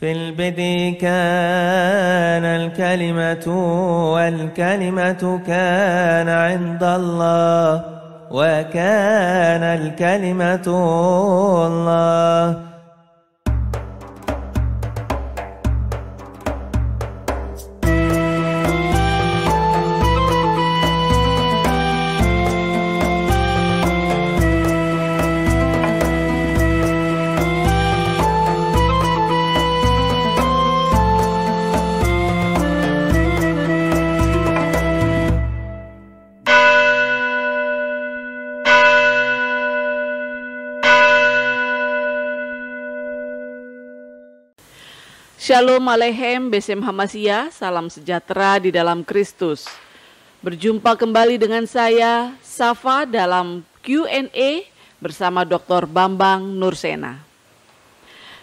في البدء كان الكلمة والكلمة كان عند الله وكان الكلمة الله Shalom Alehem Besem Hamasia, salam sejahtera di dalam Kristus. Berjumpa kembali dengan saya, Safa, dalam Q&A bersama Dr. Bambang Nursena.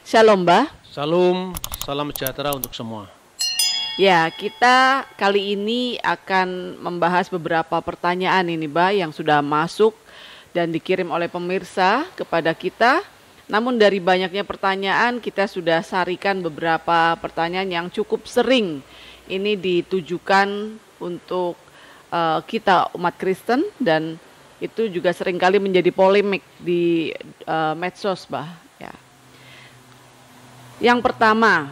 Shalom, Mbah. Shalom, salam sejahtera untuk semua. Ya, kita kali ini akan membahas beberapa pertanyaan ini, Mbah, yang sudah masuk dan dikirim oleh pemirsa kepada kita namun dari banyaknya pertanyaan kita sudah sarikan beberapa pertanyaan yang cukup sering ini ditujukan untuk uh, kita umat Kristen dan itu juga seringkali menjadi polemik di uh, medsos bah ya. Yang pertama,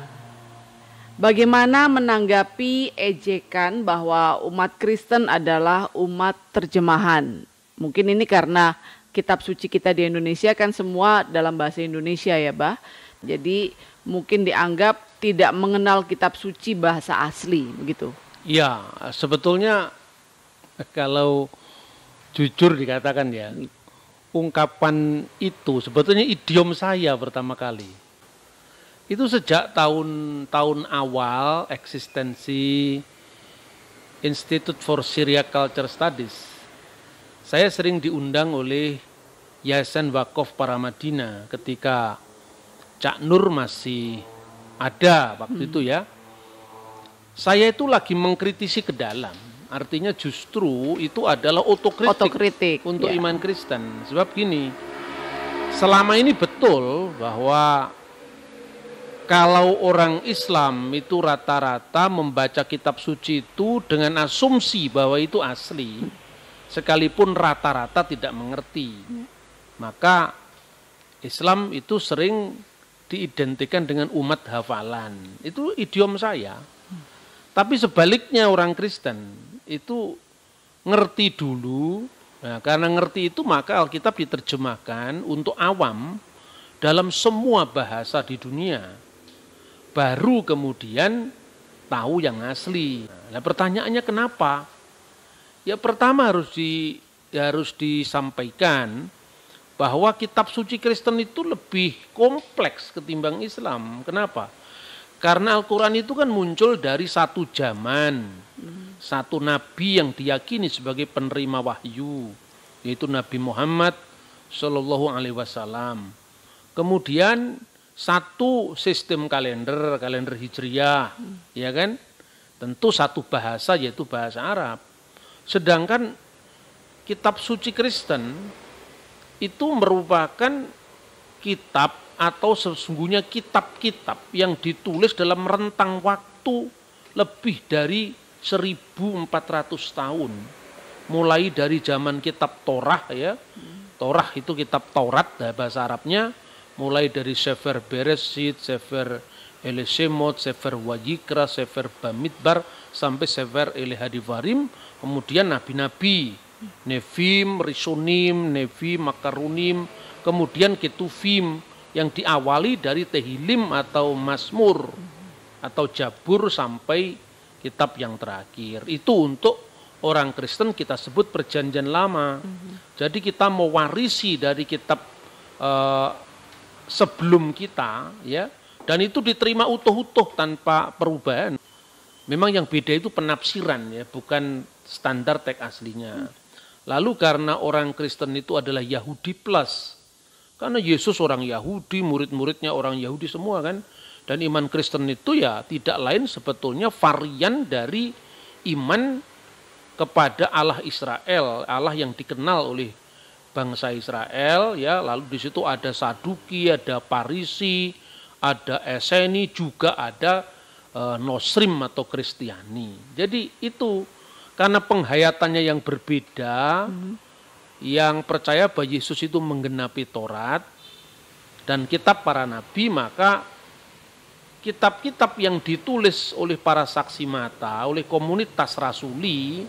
bagaimana menanggapi ejekan bahwa umat Kristen adalah umat terjemahan? Mungkin ini karena kitab suci kita di Indonesia kan semua dalam bahasa Indonesia ya, Bah. Jadi mungkin dianggap tidak mengenal kitab suci bahasa asli begitu. Ya, sebetulnya kalau jujur dikatakan ya, ungkapan itu sebetulnya idiom saya pertama kali. Itu sejak tahun-tahun awal eksistensi Institute for Syria Culture Studies saya sering diundang oleh Yayasan Wakof Paramadina ketika Cak Nur masih ada waktu hmm. itu ya. Saya itu lagi mengkritisi ke dalam. Artinya justru itu adalah otokritik, otokritik untuk ya. iman Kristen. Sebab gini, selama ini betul bahwa kalau orang Islam itu rata-rata membaca kitab suci itu dengan asumsi bahwa itu asli sekalipun rata-rata tidak mengerti. Ya. Maka Islam itu sering diidentikan dengan umat hafalan. Itu idiom saya. Tapi sebaliknya orang Kristen itu ngerti dulu. Nah, karena ngerti itu maka Alkitab diterjemahkan untuk awam dalam semua bahasa di dunia. Baru kemudian tahu yang asli. Nah, pertanyaannya kenapa? Ya pertama harus di ya harus disampaikan bahwa kitab suci Kristen itu lebih kompleks ketimbang Islam. Kenapa? Karena Al-Quran itu kan muncul dari satu zaman, satu nabi yang diyakini sebagai penerima wahyu, yaitu Nabi Muhammad Shallallahu Alaihi Wasallam. Kemudian satu sistem kalender, kalender hijriah, ya kan? Tentu satu bahasa yaitu bahasa Arab. Sedangkan kitab suci Kristen itu merupakan kitab atau sesungguhnya kitab-kitab yang ditulis dalam rentang waktu lebih dari 1400 tahun. Mulai dari zaman kitab Torah ya. Torah itu kitab Taurat bahasa Arabnya mulai dari Sefer Beresit, Sefer Elisemot, Sefer Wajikra, Sefer Bamidbar sampai sever elehadivarim kemudian nabi-nabi nevim risonim nevi makarunim kemudian ketuvim yang diawali dari tehilim atau masmur atau jabur sampai kitab yang terakhir itu untuk orang Kristen kita sebut perjanjian lama mhm. jadi kita mewarisi dari kitab uh, sebelum kita ya dan itu diterima utuh-utuh tanpa perubahan Memang yang beda itu penafsiran ya, bukan standar teks aslinya. Lalu karena orang Kristen itu adalah Yahudi plus. Karena Yesus orang Yahudi, murid-muridnya orang Yahudi semua kan. Dan iman Kristen itu ya tidak lain sebetulnya varian dari iman kepada Allah Israel, Allah yang dikenal oleh bangsa Israel ya. Lalu di situ ada Saduki, ada Parisi, ada Eseni, juga ada uh, eh, Nosrim atau Kristiani. Jadi itu karena penghayatannya yang berbeda, hmm. yang percaya bahwa Yesus itu menggenapi Taurat dan kitab para nabi, maka kitab-kitab yang ditulis oleh para saksi mata, oleh komunitas rasuli,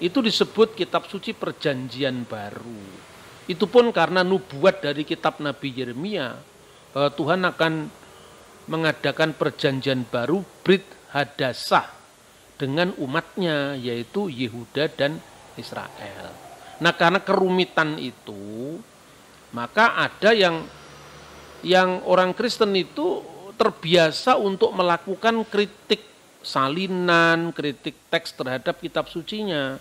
itu disebut kitab suci perjanjian baru. Itu pun karena nubuat dari kitab Nabi Yeremia bahwa eh, Tuhan akan mengadakan perjanjian baru Brit Hadasah dengan umatnya yaitu Yehuda dan Israel. Nah karena kerumitan itu maka ada yang yang orang Kristen itu terbiasa untuk melakukan kritik salinan, kritik teks terhadap kitab sucinya.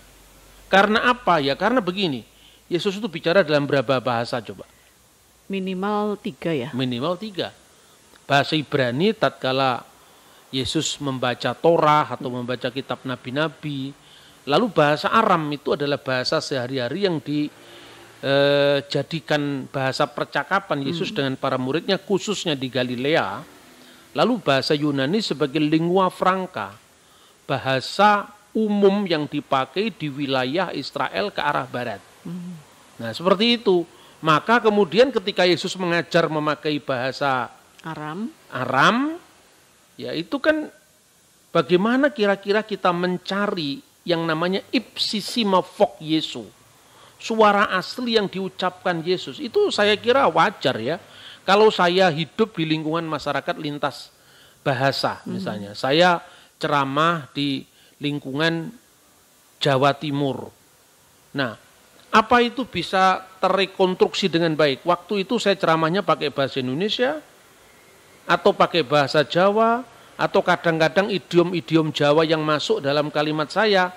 Karena apa? Ya karena begini, Yesus itu bicara dalam berapa bahasa coba? Minimal tiga ya? Minimal tiga bahasa Ibrani tatkala Yesus membaca Torah atau membaca kitab nabi-nabi. Lalu bahasa Aram itu adalah bahasa sehari-hari yang dijadikan eh, bahasa percakapan Yesus hmm. dengan para muridnya khususnya di Galilea. Lalu bahasa Yunani sebagai lingua franca, bahasa umum yang dipakai di wilayah Israel ke arah barat. Hmm. Nah, seperti itu. Maka kemudian ketika Yesus mengajar memakai bahasa Aram. Aram, ya itu kan bagaimana kira-kira kita mencari yang namanya ipsisima fok Yesu. Suara asli yang diucapkan Yesus. Itu saya kira wajar ya. Kalau saya hidup di lingkungan masyarakat lintas bahasa hmm. misalnya. Hmm. Saya ceramah di lingkungan Jawa Timur. Nah, apa itu bisa terrekonstruksi dengan baik? Waktu itu saya ceramahnya pakai bahasa Indonesia, atau pakai bahasa Jawa atau kadang-kadang idiom-idiom Jawa yang masuk dalam kalimat saya.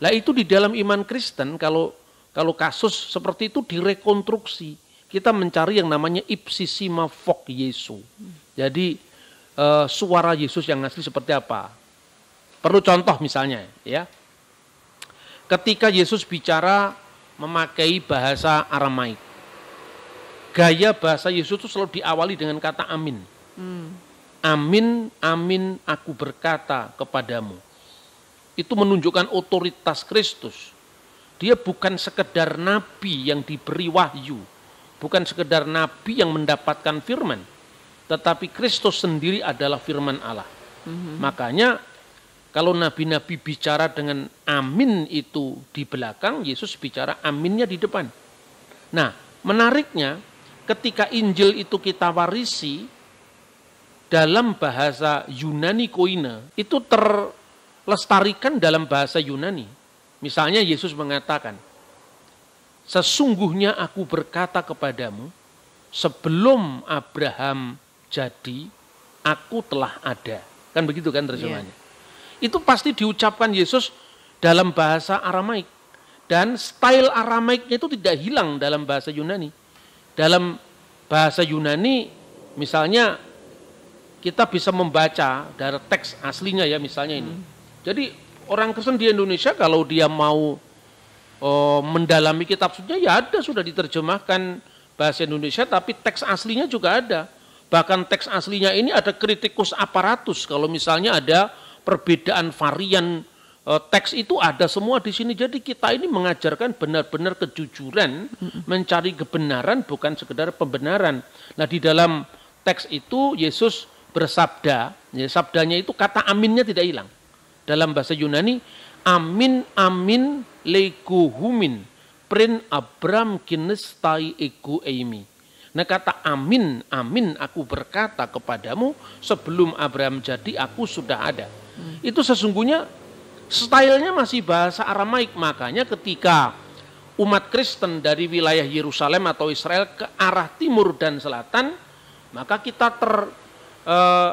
Lah itu di dalam iman Kristen kalau kalau kasus seperti itu direkonstruksi. Kita mencari yang namanya ipsisima fok Yesu. Jadi uh, suara Yesus yang asli seperti apa? Perlu contoh misalnya ya. Ketika Yesus bicara memakai bahasa Aramaik. Gaya bahasa Yesus itu selalu diawali dengan kata amin. Amin, amin aku berkata kepadamu. Itu menunjukkan otoritas Kristus. Dia bukan sekedar nabi yang diberi wahyu, bukan sekedar nabi yang mendapatkan firman, tetapi Kristus sendiri adalah firman Allah. hmm Makanya kalau nabi-nabi bicara dengan amin itu di belakang, Yesus bicara aminnya di depan. Nah, menariknya ketika Injil itu kita warisi, dalam bahasa Yunani koina itu terlestarikan dalam bahasa Yunani. Misalnya Yesus mengatakan, Sesungguhnya aku berkata kepadamu, sebelum Abraham jadi, aku telah ada. Kan begitu kan terjemahnya Yeah. Itu pasti diucapkan Yesus dalam bahasa Aramaik. Dan style Aramaiknya itu tidak hilang dalam bahasa Yunani. Dalam bahasa Yunani misalnya kita bisa membaca dari teks aslinya ya misalnya ini. Hmm. Jadi orang Kristen di Indonesia kalau dia mau oh, mendalami kitab suci ya ada sudah diterjemahkan bahasa Indonesia tapi teks aslinya juga ada. Bahkan teks aslinya ini ada kritikus aparatus kalau misalnya ada perbedaan varian eh, teks itu ada semua di sini. Jadi kita ini mengajarkan benar-benar kejujuran, hmm. mencari kebenaran bukan sekedar pembenaran. Nah, di dalam teks itu Yesus bersabda, ya, sabdanya itu kata aminnya tidak hilang. Dalam bahasa Yunani, amin amin humin prin abram kinestai iku eimi. Nah kata amin, amin aku berkata kepadamu sebelum Abraham jadi aku sudah ada. Hmm. Itu sesungguhnya stylenya masih bahasa Aramaik. Makanya ketika umat Kristen dari wilayah Yerusalem atau Israel ke arah timur dan selatan, maka kita ter Eh,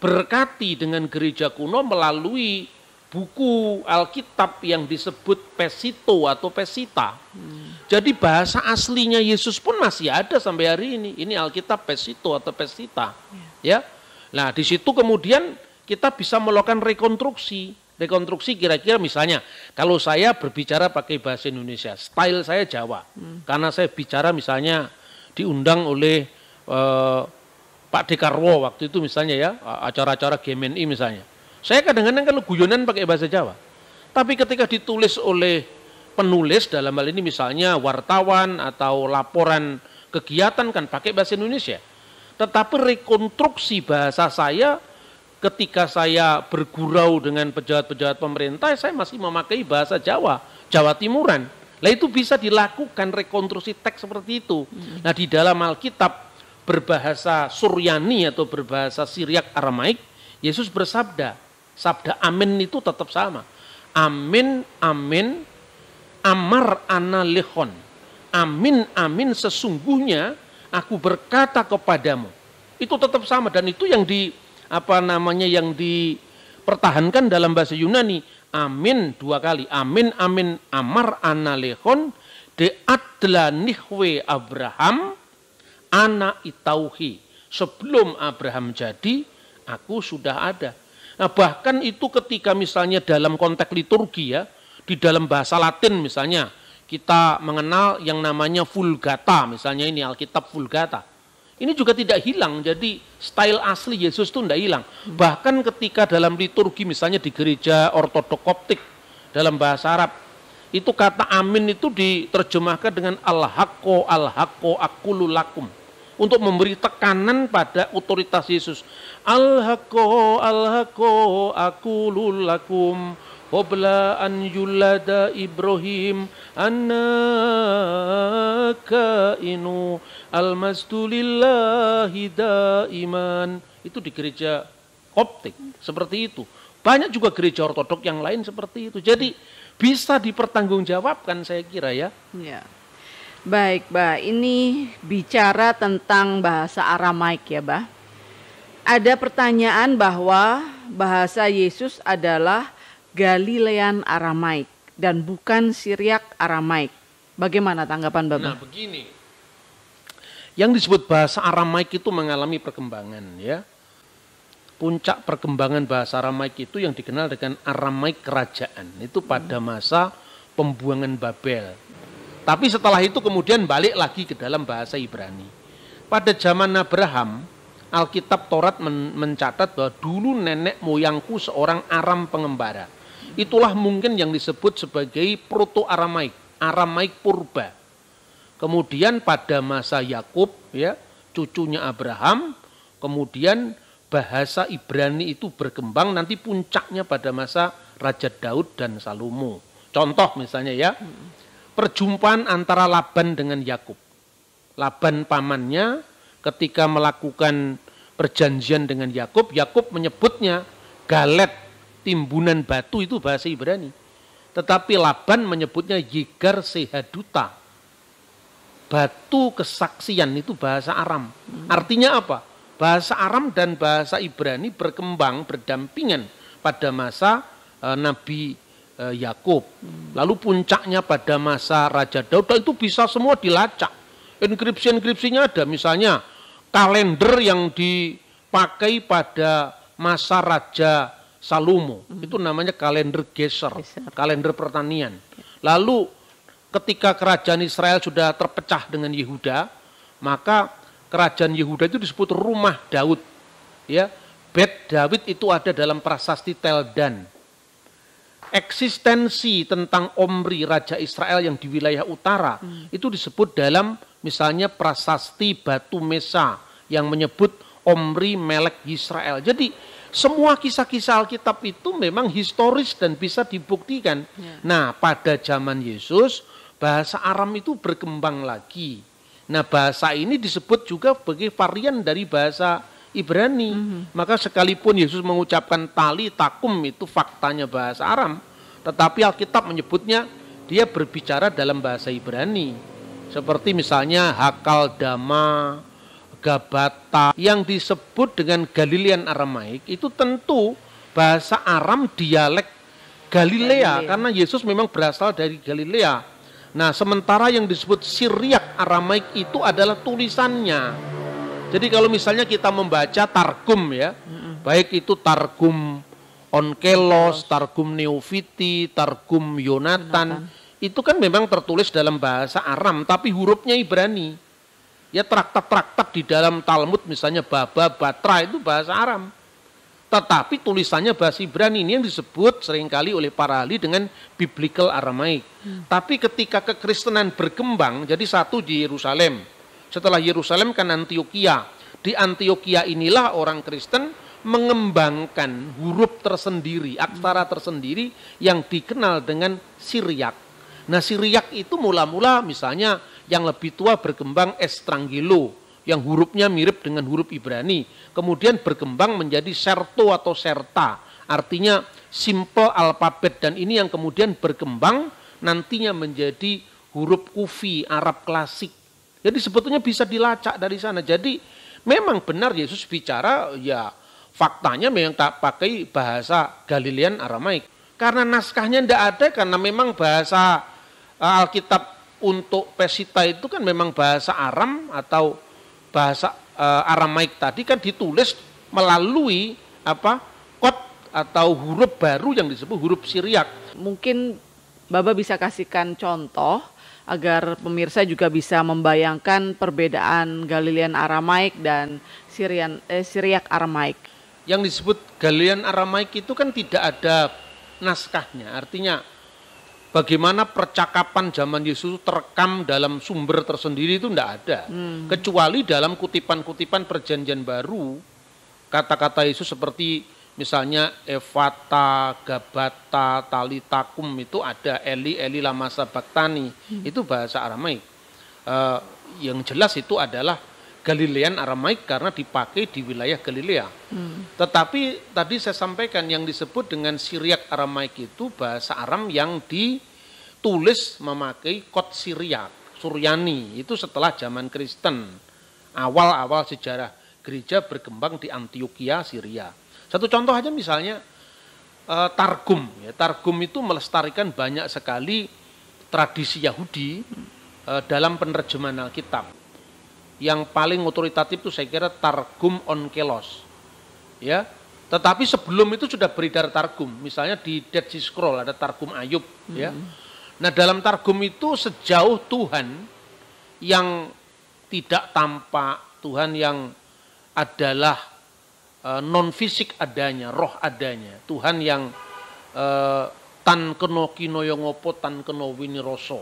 berkati dengan gereja kuno melalui buku Alkitab yang disebut Pesito atau Pesita. Hmm. Jadi bahasa aslinya Yesus pun masih ada sampai hari ini. Ini Alkitab Pesito atau Pesita. Ya. ya. Nah, di situ kemudian kita bisa melakukan rekonstruksi. Rekonstruksi kira-kira misalnya kalau saya berbicara pakai bahasa Indonesia, style saya Jawa. Hmm. Karena saya bicara misalnya diundang oleh uh, Pak Dekarwo waktu itu misalnya ya, acara-acara GMNI misalnya. Saya kadang-kadang kalau guyonan pakai bahasa Jawa. Tapi ketika ditulis oleh penulis dalam hal ini misalnya wartawan atau laporan kegiatan kan pakai bahasa Indonesia. Tetapi rekonstruksi bahasa saya ketika saya bergurau dengan pejabat-pejabat pemerintah, saya masih memakai bahasa Jawa, Jawa Timuran. Nah itu bisa dilakukan rekonstruksi teks seperti itu. Nah di dalam Alkitab berbahasa Suryani atau berbahasa Siriak Aramaik, Yesus bersabda, sabda amin itu tetap sama. Amin, amin, amar ana lehon. Amin, amin, sesungguhnya aku berkata kepadamu. Itu tetap sama dan itu yang di apa namanya yang dipertahankan dalam bahasa Yunani. Amin dua kali. Amin, amin, amar ana lehon. De adla nihwe Abraham anak itauhi. Sebelum Abraham jadi, aku sudah ada. Nah, bahkan itu ketika misalnya dalam konteks liturgi ya, di dalam bahasa Latin misalnya, kita mengenal yang namanya Vulgata, misalnya ini Alkitab Vulgata. Ini juga tidak hilang, jadi style asli Yesus itu tidak hilang. Bahkan ketika dalam liturgi misalnya di gereja ortodok koptik dalam bahasa Arab, itu kata amin itu diterjemahkan dengan al-hakko al-hakko akululakum untuk memberi tekanan pada otoritas Yesus. al alhaqo aku lulakum, hobla an yulada Ibrahim anna inu almastulillahi iman. Itu di gereja Koptik seperti itu. Banyak juga gereja ortodok yang lain seperti itu. Jadi bisa dipertanggungjawabkan saya kira ya. Yeah. Baik, Mbak. Ini bicara tentang bahasa Aramaik ya, Mbak. Ada pertanyaan bahwa bahasa Yesus adalah Galilean Aramaik dan bukan Siriak Aramaik. Bagaimana tanggapan Bapak? Nah, begini. Yang disebut bahasa Aramaik itu mengalami perkembangan ya. Puncak perkembangan bahasa Aramaik itu yang dikenal dengan Aramaik kerajaan. Itu pada masa pembuangan Babel tapi setelah itu kemudian balik lagi ke dalam bahasa Ibrani. Pada zaman Abraham, Alkitab Taurat men mencatat bahwa dulu nenek moyangku seorang Aram pengembara. Itulah mungkin yang disebut sebagai proto Aramaik, Aramaik purba. Kemudian pada masa Yakub ya, cucunya Abraham, kemudian bahasa Ibrani itu berkembang nanti puncaknya pada masa Raja Daud dan Salomo. Contoh misalnya ya, perjumpaan antara Laban dengan Yakub. Laban pamannya ketika melakukan perjanjian dengan Yakub, Yakub menyebutnya galet timbunan batu itu bahasa Ibrani. Tetapi Laban menyebutnya yigar sehaduta. Batu kesaksian itu bahasa Aram. Hmm. Artinya apa? Bahasa Aram dan bahasa Ibrani berkembang, berdampingan pada masa eh, Nabi Eh, Yakub. Lalu puncaknya pada masa Raja Daud itu bisa semua dilacak. Enkripsi-enkripsinya ada misalnya kalender yang dipakai pada masa Raja Salomo. Hmm. Itu namanya kalender geser, geser, kalender pertanian. Lalu ketika kerajaan Israel sudah terpecah dengan Yehuda, maka kerajaan Yehuda itu disebut rumah Daud. Ya, Bet David itu ada dalam prasasti Teldan eksistensi tentang Omri Raja Israel yang di wilayah utara hmm. itu disebut dalam misalnya prasasti Batu Mesa yang menyebut Omri Melek Israel. Jadi semua kisah-kisah Alkitab itu memang historis dan bisa dibuktikan. Ya. Nah, pada zaman Yesus bahasa Aram itu berkembang lagi. Nah, bahasa ini disebut juga sebagai varian dari bahasa Ibrani. Mm -hmm. Maka sekalipun Yesus mengucapkan tali takum itu faktanya bahasa Aram, tetapi Alkitab menyebutnya dia berbicara dalam bahasa Ibrani. Seperti misalnya hakal dama, gabata yang disebut dengan Galilean Aramaik itu tentu bahasa Aram dialek Galilea, Galilea. karena Yesus memang berasal dari Galilea. Nah, sementara yang disebut Syriak Aramaik itu adalah tulisannya. Jadi kalau misalnya kita membaca targum ya, hmm baik itu targum Onkelos, targum Neofiti, targum Yonatan, itu kan memang tertulis dalam bahasa Aram, tapi hurufnya Ibrani. Ya traktat-traktat di dalam Talmud misalnya Baba, Batra itu bahasa Aram. Tetapi tulisannya bahasa Ibrani ini yang disebut seringkali oleh para ahli dengan biblical Aramaik. Hmm. Tapi ketika kekristenan berkembang, jadi satu di Yerusalem, setelah Yerusalem kan Antioquia. Di Antioquia inilah orang Kristen mengembangkan huruf tersendiri, aksara hmm. tersendiri yang dikenal dengan Siriak. Nah Siriak itu mula-mula misalnya yang lebih tua berkembang Estrangilo yang hurufnya mirip dengan huruf Ibrani. Kemudian berkembang menjadi Serto atau Serta. Artinya simple alfabet dan ini yang kemudian berkembang nantinya menjadi huruf kufi Arab klasik jadi sebetulnya bisa dilacak dari sana. Jadi memang benar Yesus bicara ya faktanya memang tak pakai bahasa Galilean Aramaik. Karena naskahnya tidak ada karena memang bahasa eh, Alkitab untuk Pesita itu kan memang bahasa Aram atau bahasa eh, Aramaik tadi kan ditulis melalui apa kot atau huruf baru yang disebut huruf Siriak. Mungkin Bapak bisa kasihkan contoh agar pemirsa juga bisa membayangkan perbedaan Galilean Aramaik dan Sirian eh, Siriak Aramaik. Yang disebut Galilean Aramaik itu kan tidak ada naskahnya, artinya bagaimana percakapan zaman Yesus terekam dalam sumber tersendiri itu tidak ada, hmm. kecuali dalam kutipan-kutipan perjanjian baru kata-kata Yesus seperti Misalnya Evata, Gabata, Talitakum itu ada Eli, Eli lama sabatani Hmm. Itu bahasa Aramaik. Uh, yang jelas itu adalah Galilean Aramaik karena dipakai di wilayah Galilea. Hmm. Tetapi tadi saya sampaikan yang disebut dengan Syriak Aramaik itu bahasa Aram yang ditulis memakai kot Syriak, Suryani. Itu setelah zaman Kristen. Awal-awal sejarah gereja berkembang di Antioquia, Syria. Satu contoh aja misalnya uh, targum. Ya, targum itu melestarikan banyak sekali tradisi Yahudi uh, dalam penerjemahan Alkitab. Yang paling otoritatif itu saya kira targum onkelos. Ya, tetapi sebelum itu sudah beredar targum. Misalnya di Dead Sea Scroll ada targum Ayub. Ya. Hmm. Ya. Nah dalam targum itu sejauh Tuhan yang tidak tampak, Tuhan yang adalah Eh, non fisik adanya, roh adanya. Tuhan yang uh, tan keno kino opo, tan keno roso.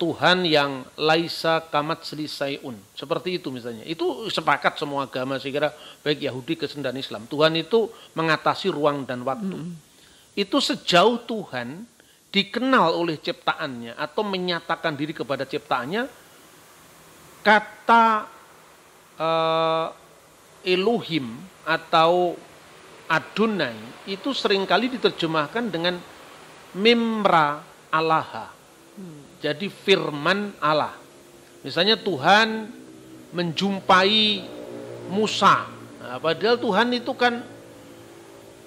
Tuhan yang laisa kamat selisaiun. Seperti itu misalnya. Itu sepakat semua agama saya kira baik Yahudi Kristen dan Islam. Tuhan itu mengatasi ruang dan waktu. -hmm. Itu sejauh Tuhan dikenal oleh ciptaannya atau menyatakan diri kepada ciptaannya kata uh, Elohim atau adunai itu seringkali diterjemahkan dengan mimra alaha. Jadi firman Allah. Misalnya Tuhan menjumpai Musa. Nah, padahal Tuhan itu kan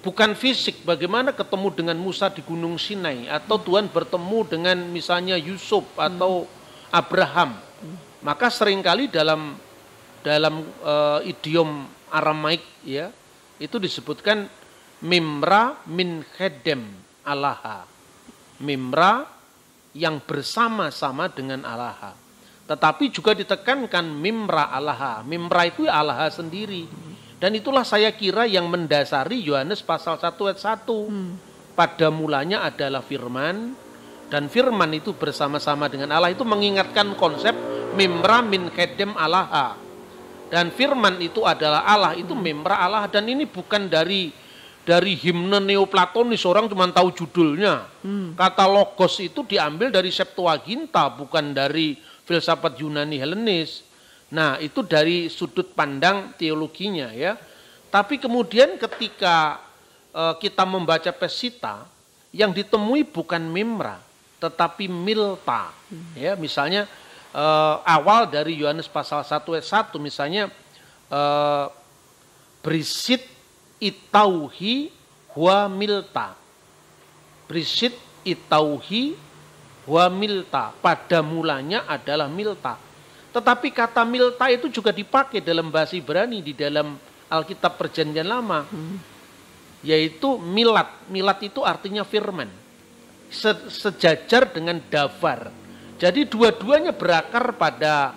bukan fisik. Bagaimana ketemu dengan Musa di Gunung Sinai atau Tuhan bertemu dengan misalnya Yusuf atau Abraham. Maka seringkali dalam dalam uh, idiom Aramaik ya itu disebutkan mimra min khedem alaha mimra yang bersama-sama dengan alaha tetapi juga ditekankan mimra alaha mimra itu alaha sendiri dan itulah saya kira yang mendasari Yohanes pasal 1 ayat 1 hmm. pada mulanya adalah firman dan firman itu bersama-sama dengan Allah itu mengingatkan konsep mimra min khedem alaha dan firman itu adalah Allah itu hmm. memra Allah dan ini bukan dari dari himne neoplatonis orang cuma tahu judulnya hmm. kata logos itu diambil dari Septuaginta bukan dari filsafat Yunani Helenis nah itu dari sudut pandang teologinya ya tapi kemudian ketika uh, kita membaca pesita yang ditemui bukan mimra tetapi milta hmm. ya misalnya uh, awal dari Yohanes pasal 1 ayat 1 misalnya uh, eh, brisit itauhi wa milta. Brisit itauhi wa milta. Pada mulanya adalah milta. Tetapi kata milta itu juga dipakai dalam bahasa Ibrani di dalam Alkitab Perjanjian Lama. Yaitu milat. Milat itu artinya firman. sejajar dengan davar. Jadi dua-duanya berakar pada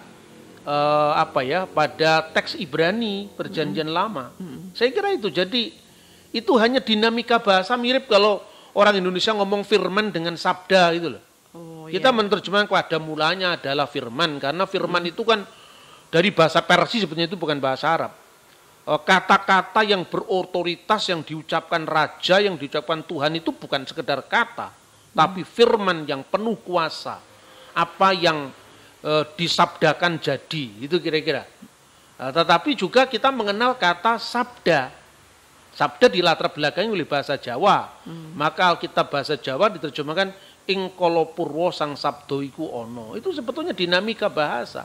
uh, apa ya? Pada teks Ibrani Perjanjian -hmm. Lama. -hmm. Saya kira itu. Jadi itu hanya dinamika bahasa mirip kalau orang Indonesia ngomong firman dengan sabda gitu loh. Oh, Kita iya. menerjemahkan ada mulanya adalah firman karena firman hmm. itu kan dari bahasa Persia sebenarnya itu bukan bahasa Arab. Eh, kata-kata yang berotoritas yang diucapkan raja yang diucapkan Tuhan itu bukan sekedar kata, hmm. tapi firman yang penuh kuasa apa yang e, disabdakan jadi itu kira-kira. E, tetapi juga kita mengenal kata sabda. Sabda di latar belakangnya oleh bahasa Jawa. Hmm. Maka Alkitab bahasa Jawa diterjemahkan ing kolopurwo sang sabdo iku ono. Itu sebetulnya dinamika bahasa.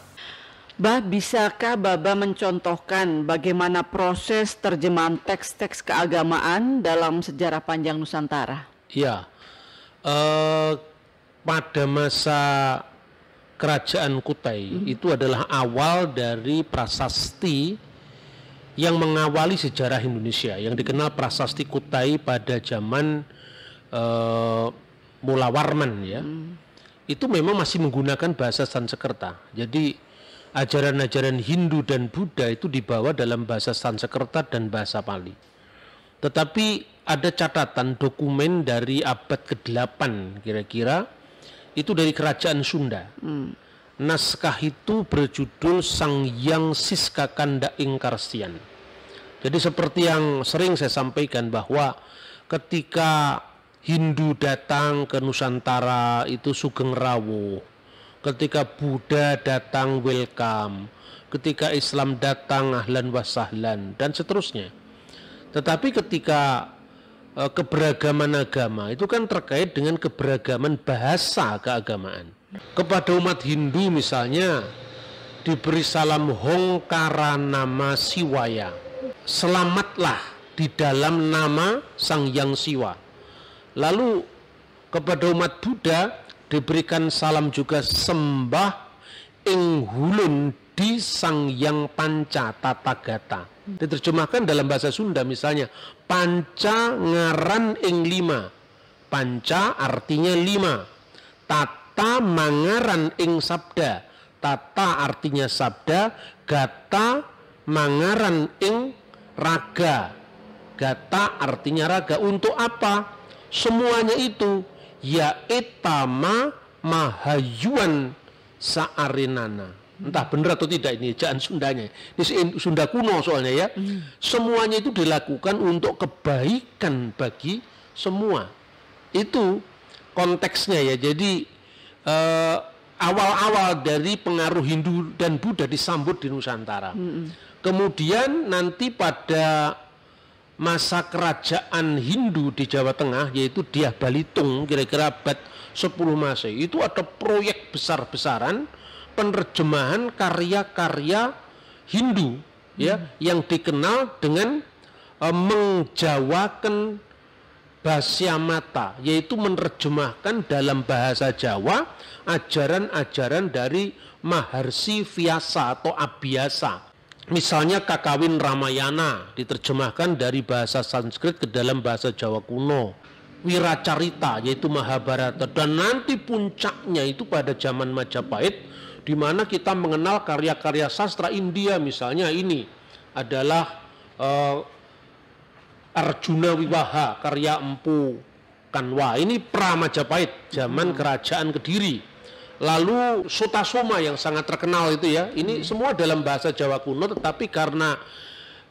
Bah, bisakah Baba mencontohkan bagaimana proses terjemahan teks-teks keagamaan dalam sejarah panjang Nusantara? Ya, uh, pada masa kerajaan Kutai hmm. itu adalah awal dari prasasti yang mengawali sejarah Indonesia yang dikenal prasasti Kutai pada zaman uh, Mula Warman ya. Mm. Itu memang masih menggunakan bahasa Sanskerta Jadi ajaran-ajaran Hindu dan Buddha itu dibawa dalam bahasa Sanskerta dan bahasa Pali. Tetapi ada catatan dokumen dari abad ke-8 kira-kira itu dari kerajaan Sunda. Hmm. Naskah itu berjudul Sang Yang Siska Kanda Ingkarsian. Jadi seperti yang sering saya sampaikan bahwa ketika Hindu datang ke Nusantara itu Sugeng Rawo. Ketika Buddha datang welcome. Ketika Islam datang ahlan wasahlan dan seterusnya. Tetapi ketika Eh, keberagaman agama itu kan terkait dengan keberagaman bahasa keagamaan. Kepada umat Hindu misalnya diberi salam Hongkara nama Siwaya. Selamatlah di dalam nama Sang Yang Siwa. Lalu kepada umat Buddha diberikan salam juga sembah ing hulun di Sang Yang Panca tata Tatagata. Hmm. Diterjemahkan dalam bahasa Sunda misalnya, panca ngaran ing lima. Panca artinya lima. Tata mangaran ing sabda. Tata artinya sabda, gata mangaran ing raga. Gata artinya raga. Untuk apa? Semuanya itu ya itama mahayuan saarinana entah benar atau tidak ini ejaan Sundanya ini Sunda kuno soalnya ya hmm. semuanya itu dilakukan untuk kebaikan bagi semua itu konteksnya ya jadi eh, awal-awal dari pengaruh Hindu dan Buddha disambut di Nusantara hmm. kemudian nanti pada masa kerajaan Hindu di Jawa Tengah yaitu Diah Balitung kira-kira abad 10 Masehi itu ada proyek besar-besaran penerjemahan karya-karya Hindu ya, hmm. ya yang dikenal dengan e, mengjawakan basyamata yaitu menerjemahkan dalam bahasa Jawa ajaran-ajaran dari Maharsi Vyasa atau Abhyasa. Misalnya Kakawin Ramayana diterjemahkan dari bahasa Sanskrit ke dalam bahasa Jawa kuno. Wiracarita yaitu Mahabharata dan nanti puncaknya itu pada zaman Majapahit di mana kita mengenal karya-karya sastra India misalnya ini adalah uh, Arjuna Wiwaha karya Empu Kanwa ini pra Majapahit zaman hmm. kerajaan Kediri lalu Sutasoma yang sangat terkenal itu ya ini hmm. semua dalam bahasa Jawa kuno tetapi karena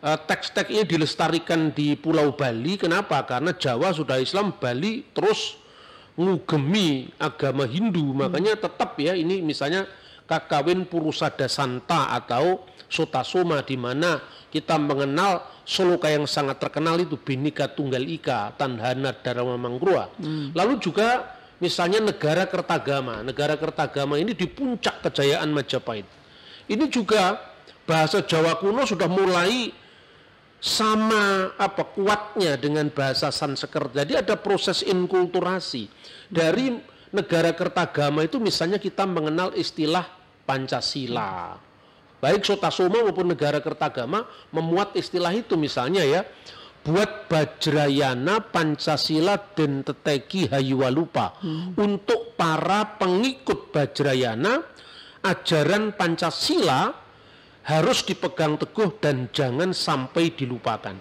eh, teks-teks ini dilestarikan di Pulau Bali kenapa karena Jawa sudah Islam Bali terus ngugemi agama Hindu makanya hmm. tetap ya ini misalnya kakawin purusada santa atau sotasoma di mana kita mengenal Soloka yang sangat terkenal itu Binika Tunggal Ika, Tanhana darama Mangrua. Hmm. Lalu juga misalnya negara Kertagama. Negara Kertagama ini di puncak kejayaan Majapahit. Ini juga bahasa Jawa kuno sudah mulai sama apa kuatnya dengan bahasa Sansekerta. Jadi ada proses inkulturasi dari negara kertagama itu misalnya kita mengenal istilah Pancasila. Baik Sotasoma maupun negara kertagama memuat istilah itu misalnya ya. Buat Bajrayana Pancasila dan Teteki Hayuwalupa. Hmm. Untuk para pengikut Bajrayana, ajaran Pancasila harus dipegang teguh dan jangan sampai dilupakan.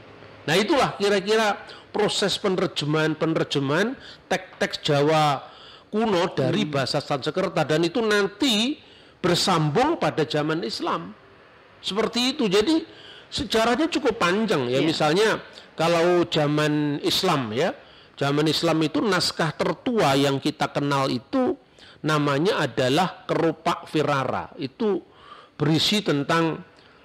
Nah itulah kira-kira proses penerjemahan-penerjemahan teks-teks Jawa kuno dari hmm. bahasa Sanskerta dan itu nanti bersambung pada zaman Islam. Seperti itu. Jadi sejarahnya cukup panjang ya. Yeah. Misalnya kalau zaman Islam ya, zaman Islam itu naskah tertua yang kita kenal itu namanya adalah Kerupak Firara. Itu berisi tentang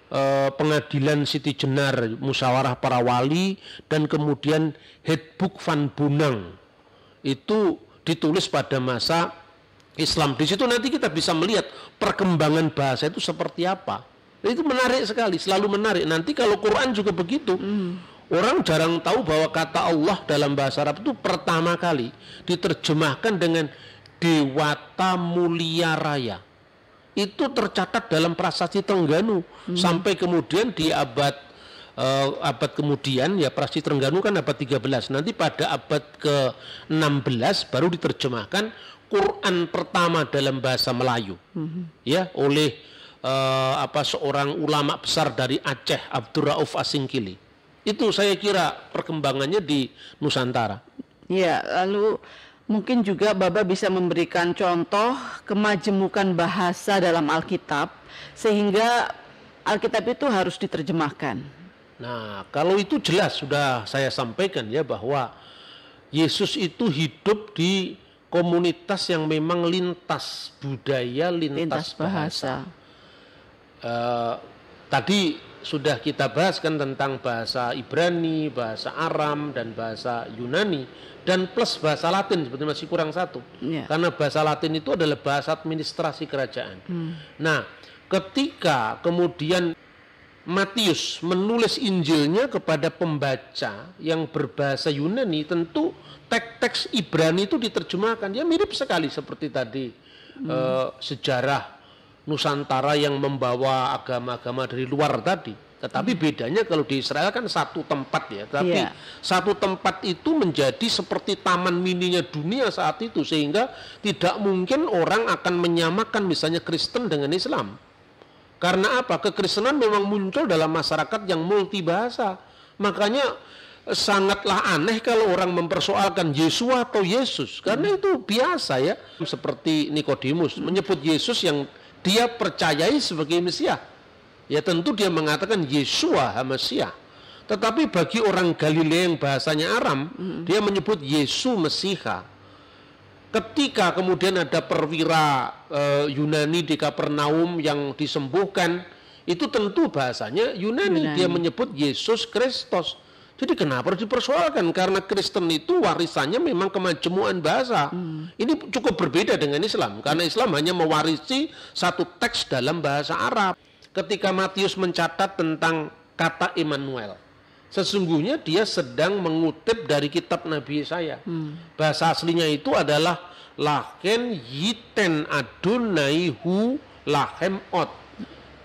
eh, pengadilan Siti Jenar, musyawarah para wali dan kemudian Headbook Van Bunang. Itu ditulis pada masa Islam. Di situ nanti kita bisa melihat perkembangan bahasa itu seperti apa. Itu menarik sekali, selalu menarik. Nanti kalau Quran juga begitu. Hmm. Orang jarang tahu bahwa kata Allah dalam bahasa Arab itu pertama kali diterjemahkan dengan Dewata Mulia Raya. Itu tercatat dalam prasasti Tengganu hmm. sampai kemudian di abad uh, abad kemudian ya Prasti Trengganu kan abad 13. Nanti pada abad ke-16 baru diterjemahkan Quran pertama dalam bahasa Melayu. Mm-hmm. Ya, oleh uh, apa seorang ulama besar dari Aceh Abdul Asingkili. Itu saya kira perkembangannya di Nusantara. Ya, lalu mungkin juga Bapak bisa memberikan contoh kemajemukan bahasa dalam Alkitab sehingga Alkitab itu harus diterjemahkan. Nah, kalau itu jelas sudah saya sampaikan ya bahwa Yesus itu hidup di komunitas yang memang lintas budaya, lintas, lintas bahasa. bahasa. Uh, tadi sudah kita bahas kan tentang bahasa Ibrani, bahasa Aram dan bahasa Yunani dan plus bahasa Latin sebetulnya masih kurang satu. Yeah. Karena bahasa Latin itu adalah bahasa administrasi kerajaan. Hmm. Nah, ketika kemudian Matius menulis Injilnya kepada pembaca yang berbahasa Yunani tentu teks-teks Ibrani itu diterjemahkan dia ya, mirip sekali seperti tadi hmm. eh, sejarah Nusantara yang membawa agama-agama dari luar tadi tetapi hmm. bedanya kalau di Israel kan satu tempat ya tapi yeah. satu tempat itu menjadi seperti taman mininya dunia saat itu sehingga tidak mungkin orang akan menyamakan misalnya Kristen dengan Islam karena apa? Kekristenan memang muncul dalam masyarakat yang multibahasa. Makanya eh, sangatlah aneh kalau orang mempersoalkan Yesus atau Yesus. Karena hmm. itu biasa ya. Seperti Nikodemus menyebut Yesus yang dia percayai sebagai Mesias. Ya tentu dia mengatakan Yesua HaMesiah. Tetapi bagi orang Galilea yang bahasanya Aram, hmm. dia menyebut Yesus Mesiha ketika kemudian ada perwira e, Yunani di Kapernaum yang disembuhkan, itu tentu bahasanya Yunani. Yunani. Dia menyebut Yesus Kristus. Jadi kenapa harus dipersoalkan? Karena Kristen itu warisannya memang kemajemuan bahasa. Hmm. Ini cukup berbeda dengan Islam. Karena Islam hanya mewarisi satu teks dalam bahasa Arab. Ketika Matius mencatat tentang kata Immanuel. Sesungguhnya dia sedang mengutip dari kitab Nabi saya. Hmm. Bahasa aslinya itu adalah lahen yiten adunai hu lahem ot.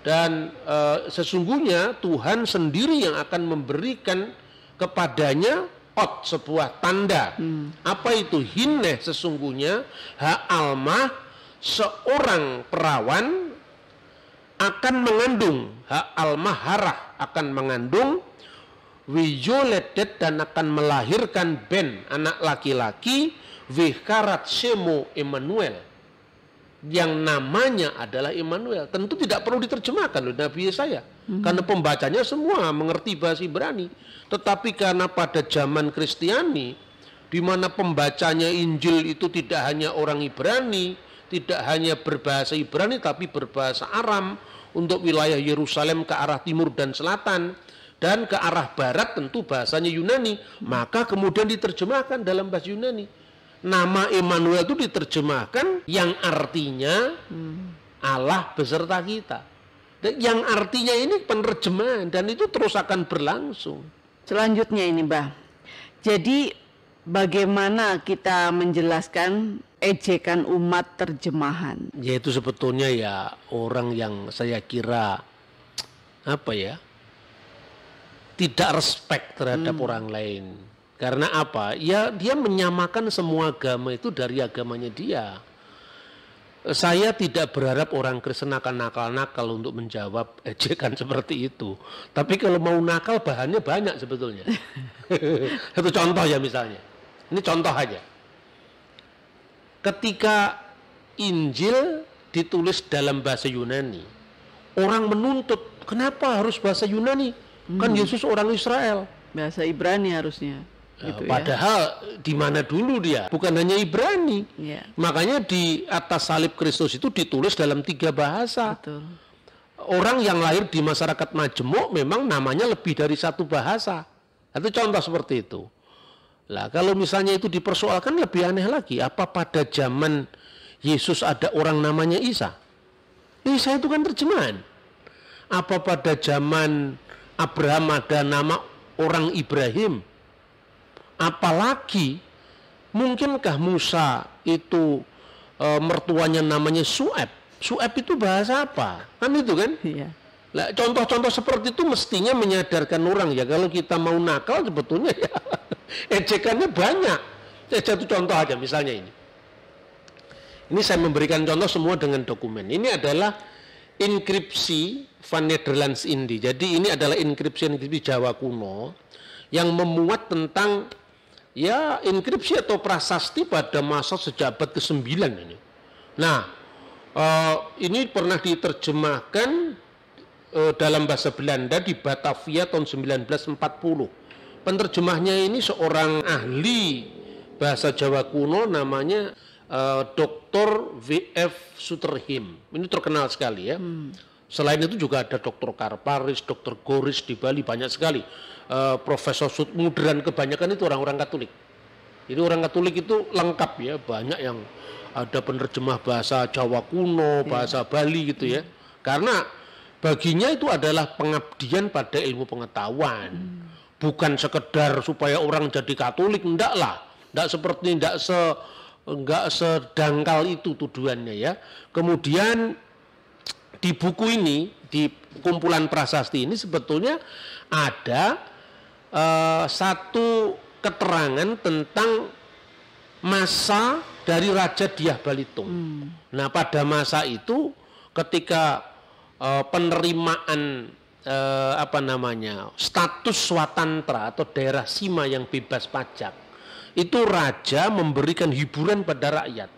Dan e, sesungguhnya Tuhan sendiri yang akan memberikan kepadanya ot sebuah tanda. Hmm. Apa itu hineh sesungguhnya ha almah seorang perawan akan mengandung ha harah akan mengandung Wiyuledet dan akan melahirkan Ben anak laki-laki Wikarat Semo Emmanuel yang namanya adalah Immanuel. Tentu tidak perlu diterjemahkan oleh Nabi Yesaya. Hmm. Karena pembacanya semua mengerti bahasa Ibrani. Tetapi karena pada zaman Kristiani, di mana pembacanya Injil itu tidak hanya orang Ibrani, tidak hanya berbahasa Ibrani tapi berbahasa Aram untuk wilayah Yerusalem ke arah timur dan selatan, dan ke arah barat tentu bahasanya Yunani, maka kemudian diterjemahkan dalam bahasa Yunani. Nama Emmanuel itu diterjemahkan yang artinya Allah beserta kita. dan Yang artinya ini penerjemahan dan itu terus akan berlangsung. Selanjutnya ini, Mbah. Jadi bagaimana kita menjelaskan ejekan umat terjemahan? Yaitu sebetulnya ya orang yang saya kira apa ya? tidak respect terhadap hmm. orang lain. Karena apa? Ya dia menyamakan semua agama itu dari agamanya dia. Saya tidak berharap orang Kristen akan nakal-nakal untuk menjawab ejekan seperti itu. Tapi kalau mau nakal bahannya banyak sebetulnya. Satu contoh ya misalnya. Ini contoh aja. Ketika Injil ditulis dalam bahasa Yunani, orang menuntut kenapa harus bahasa Yunani? Kan hmm. Kan Yesus orang Israel. Bahasa Ibrani harusnya. Nah, gitu ya. Padahal ya. di mana dulu dia, bukan hanya Ibrani. Ya. Makanya di atas salib Kristus itu ditulis dalam tiga bahasa. Betul. Orang yang lahir di masyarakat majemuk memang namanya lebih dari satu bahasa. Itu contoh seperti itu. Lah kalau misalnya itu dipersoalkan lebih aneh lagi, apa pada zaman Yesus ada orang namanya Isa? Isa itu kan terjemahan. Apa pada zaman Abraham ada nama orang Ibrahim. Apalagi mungkinkah Musa itu e, mertuanya namanya Su'ab? Su'ab itu bahasa apa? Kan itu kan? Iya. Nah, contoh-contoh seperti itu mestinya menyadarkan orang ya kalau kita mau nakal sebetulnya ya ejekannya banyak. Saya jatuh contoh aja misalnya ini. Ini saya memberikan contoh semua dengan dokumen. Ini adalah inkripsi Van Nederlands Indi. Jadi ini adalah inkripsi inkripsi Jawa kuno yang memuat tentang ya inkripsi atau prasasti pada masa sejak abad ke-9 ini. Nah, uh, ini pernah diterjemahkan uh, dalam bahasa Belanda di Batavia tahun 1940. Penerjemahnya ini seorang ahli bahasa Jawa kuno namanya Eh, doktor Dr. VF Suterhim. Ini terkenal sekali ya. Hmm. Selain itu juga ada Dr. Karparis, Dr. Goris di Bali banyak sekali. Uh, Profesor Sud kebanyakan itu orang-orang Katolik. Jadi orang Katolik itu lengkap ya, banyak yang ada penerjemah bahasa Jawa kuno, iya. bahasa Bali gitu ya. Karena baginya itu adalah pengabdian pada ilmu pengetahuan. Hmm. Bukan sekedar supaya orang jadi Katolik, enggak lah. Enggak seperti enggak se enggak sedangkal itu tuduhannya ya. Kemudian di buku ini, di kumpulan prasasti ini sebetulnya ada uh, satu keterangan tentang masa dari Raja Diah Balitung. Hmm. Nah, pada masa itu ketika uh, penerimaan eh, apa namanya? status swatantra atau daerah sima yang bebas pajak itu raja memberikan hiburan pada rakyat.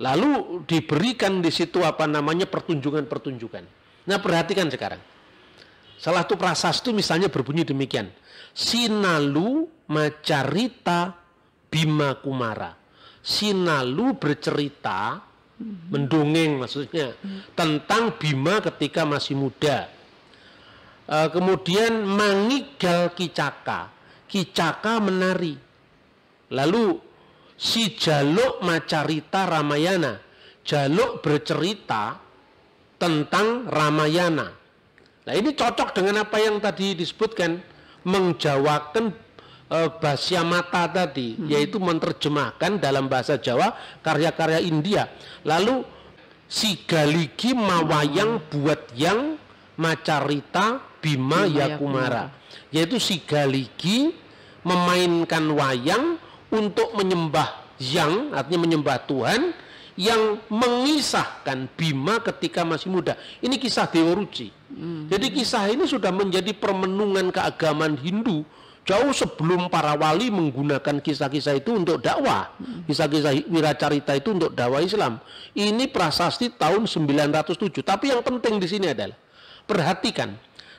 Lalu diberikan di situ apa namanya pertunjukan-pertunjukan. Nah perhatikan sekarang. Salah satu prasastu misalnya berbunyi demikian. Sinalu macarita bima kumara. Sinalu bercerita, mendongeng maksudnya, tentang Bima ketika masih muda. Eh, kemudian mangigal kicaka. Kicaka menari Lalu si Jaluk Macarita Ramayana, Jaluk bercerita tentang Ramayana. Nah ini cocok dengan apa yang tadi disebutkan menjawakan e, bahasa mata tadi, hmm. yaitu menerjemahkan dalam bahasa Jawa karya-karya India. Lalu si Galigi Mawayang hmm. buat yang Macarita Bima, Yakumara, yaitu si Galigi memainkan wayang untuk menyembah yang artinya menyembah Tuhan yang mengisahkan Bima ketika masih muda. Ini kisah Ruci. Hmm. Jadi kisah ini sudah menjadi permenungan keagamaan Hindu jauh sebelum para wali menggunakan kisah-kisah itu untuk dakwah. Hmm. Kisah-kisah wiracarita itu untuk dakwah Islam. Ini prasasti tahun 907. Tapi yang penting di sini adalah perhatikan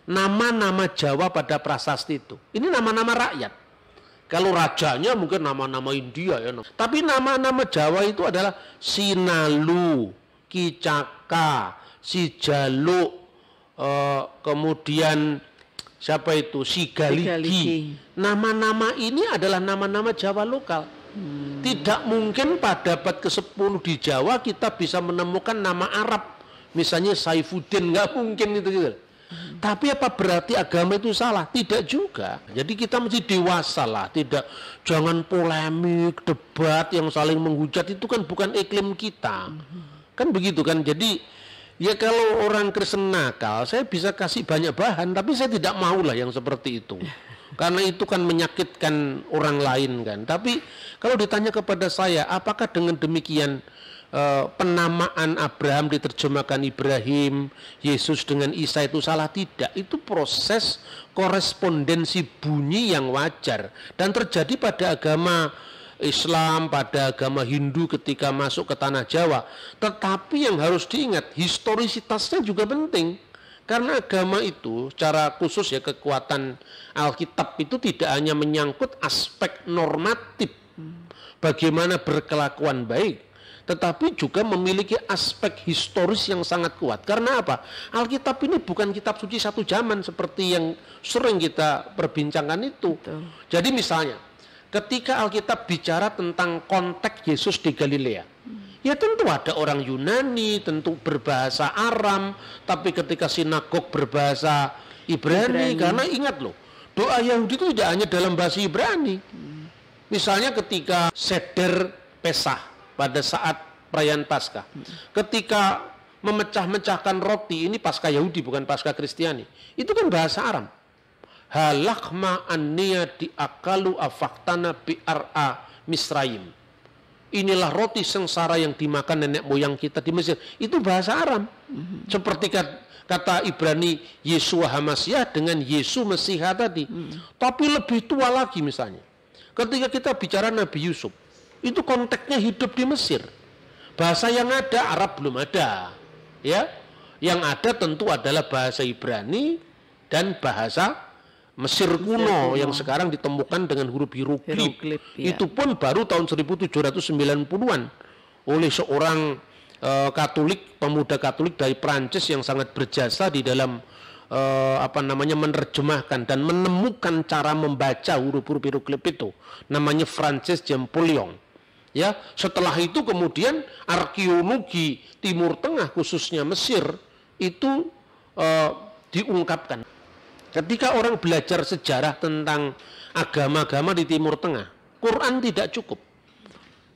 nama-nama Jawa pada prasasti itu. Ini nama-nama rakyat. Kalau rajanya mungkin nama-nama India ya. Tapi nama-nama Jawa itu adalah Sinalu, Kicaka, Sijaluk, eh, kemudian siapa itu Sigaligi. Nama-nama ini adalah nama-nama Jawa lokal. Hmm. Tidak mungkin pada abad ke-10 di Jawa kita bisa menemukan nama Arab. Misalnya Saifuddin, nggak mungkin itu gitu. Mm-hmm. Tapi apa berarti agama itu salah? Tidak juga. Jadi kita mesti dewasa lah, tidak jangan polemik, debat yang saling menghujat itu kan bukan iklim kita. Mm-hmm. Kan begitu kan. Jadi ya kalau orang Kristen nakal, saya bisa kasih banyak bahan, tapi saya tidak mau lah yang seperti itu. Karena itu kan menyakitkan orang lain kan. Tapi kalau ditanya kepada saya, apakah dengan demikian Eh, penamaan Abraham diterjemahkan Ibrahim, Yesus dengan Isa itu salah tidak. Itu proses korespondensi bunyi yang wajar dan terjadi pada agama Islam, pada agama Hindu ketika masuk ke tanah Jawa. Tetapi yang harus diingat, historisitasnya juga penting. Karena agama itu secara khusus ya kekuatan Alkitab itu tidak hanya menyangkut aspek normatif hmm. bagaimana berkelakuan baik, tetapi juga memiliki aspek historis yang sangat kuat. Karena apa? Alkitab ini bukan kitab suci satu zaman seperti yang sering kita perbincangkan itu. Betul. Jadi misalnya, ketika Alkitab bicara tentang konteks Yesus di Galilea, hmm. ya tentu ada orang Yunani, tentu berbahasa Aram, tapi ketika sinagog berbahasa Ibrani, Ibrani. karena ingat loh, doa Yahudi itu tidak hanya dalam bahasa Ibrani. Hmm. Misalnya ketika seder Pesah, pada saat perayaan Paskah. Ketika memecah-mecahkan roti ini paskah Yahudi bukan paskah Kristiani. Itu kan bahasa aram. Halakma anniya diakalu afaktana pra misraim. Inilah roti sengsara yang dimakan nenek moyang kita di Mesir. Itu bahasa aram. Seperti kata Ibrani Yesua Hamasyah dengan Yesu mesihah tadi. Hmm. Tapi lebih tua lagi misalnya. Ketika kita bicara Nabi Yusuf. Itu konteksnya hidup di Mesir. Bahasa yang ada Arab belum ada. Ya. Yang ada tentu adalah bahasa Ibrani dan bahasa Mesir kuno, yang sekarang ditemukan dengan huruf hieroglif. Ya. Itu pun baru tahun 1790-an oleh seorang uh, e, Katolik, pemuda Katolik dari Prancis yang sangat berjasa di dalam Uh, apa namanya menerjemahkan dan menemukan cara membaca huruf-huruf hieroglif itu namanya Francis Champollion Ya, setelah itu kemudian arkeologi Timur Tengah khususnya Mesir itu e, diungkapkan. Ketika orang belajar sejarah tentang agama-agama di Timur Tengah, Quran tidak cukup.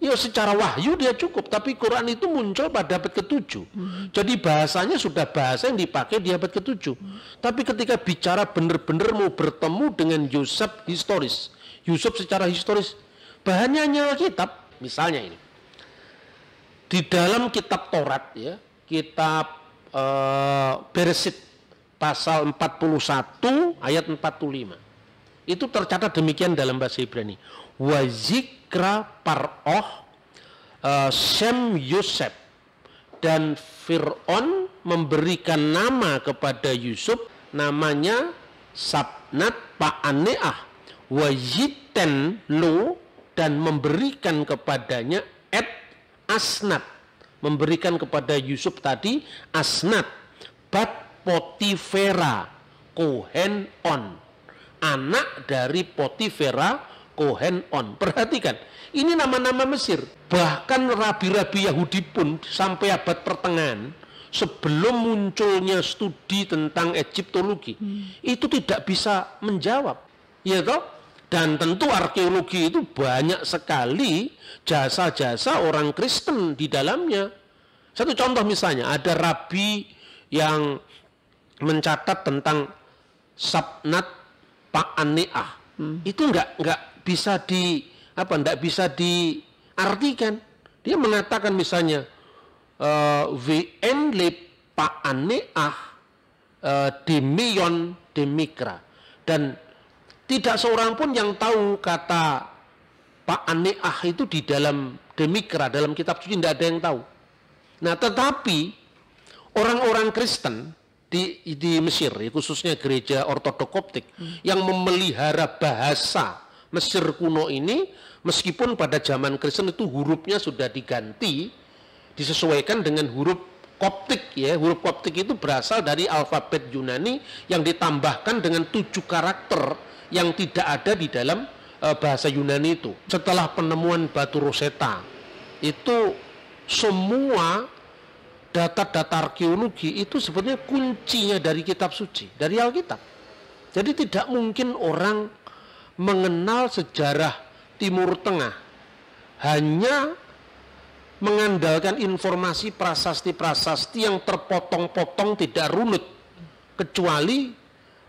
Ya secara wahyu dia cukup, tapi Quran itu muncul pada abad ke-7. Hmm. Jadi bahasanya sudah bahasa yang dipakai di abad ke-7. Hmm. Tapi ketika bicara benar-benar mau bertemu dengan Yusuf historis, Yusuf secara historis, bahannya hanya Alkitab, Misalnya ini. Di dalam kitab Taurat ya, kitab e, eh, Bereshit pasal 41 ayat 45. Itu tercatat demikian dalam bahasa Ibrani. Wazikra paroh e, eh, Sem Yosef dan Fir'on memberikan nama kepada Yusuf namanya Sabnat Pa'aneah wajiten lu dan memberikan kepadanya et asnat memberikan kepada Yusuf tadi asnat bat potifera kohen on anak dari potifera kohen on perhatikan ini nama-nama Mesir bahkan rabi-rabi Yahudi pun sampai abad pertengahan sebelum munculnya studi tentang Egyptologi hmm. itu tidak bisa menjawab ya toh dan tentu arkeologi itu banyak sekali jasa-jasa orang Kristen di dalamnya. Satu contoh misalnya, ada rabi yang mencatat tentang sabnat Paaneah. Hmm. Itu nggak nggak bisa di apa nggak bisa diartikan. Dia mengatakan misalnya uh, eh, VN le Paaneah uh, eh, demion demikra. Dan tidak seorang pun yang tahu kata Pak Ane'ah itu di dalam Demikra, dalam kitab suci tidak ada yang tahu. Nah tetapi orang-orang Kristen di, di Mesir, ya, khususnya gereja ortodok koptik, hmm. yang memelihara bahasa Mesir kuno ini, meskipun pada zaman Kristen itu hurufnya sudah diganti, disesuaikan dengan huruf koptik ya huruf koptik itu berasal dari alfabet Yunani yang ditambahkan dengan tujuh karakter yang tidak ada di dalam e, bahasa Yunani itu. Setelah penemuan batu Rosetta, itu semua data-data arkeologi itu sebenarnya kuncinya dari kitab suci, dari Alkitab. Jadi tidak mungkin orang mengenal sejarah Timur Tengah hanya mengandalkan informasi prasasti-prasasti yang terpotong-potong tidak runut kecuali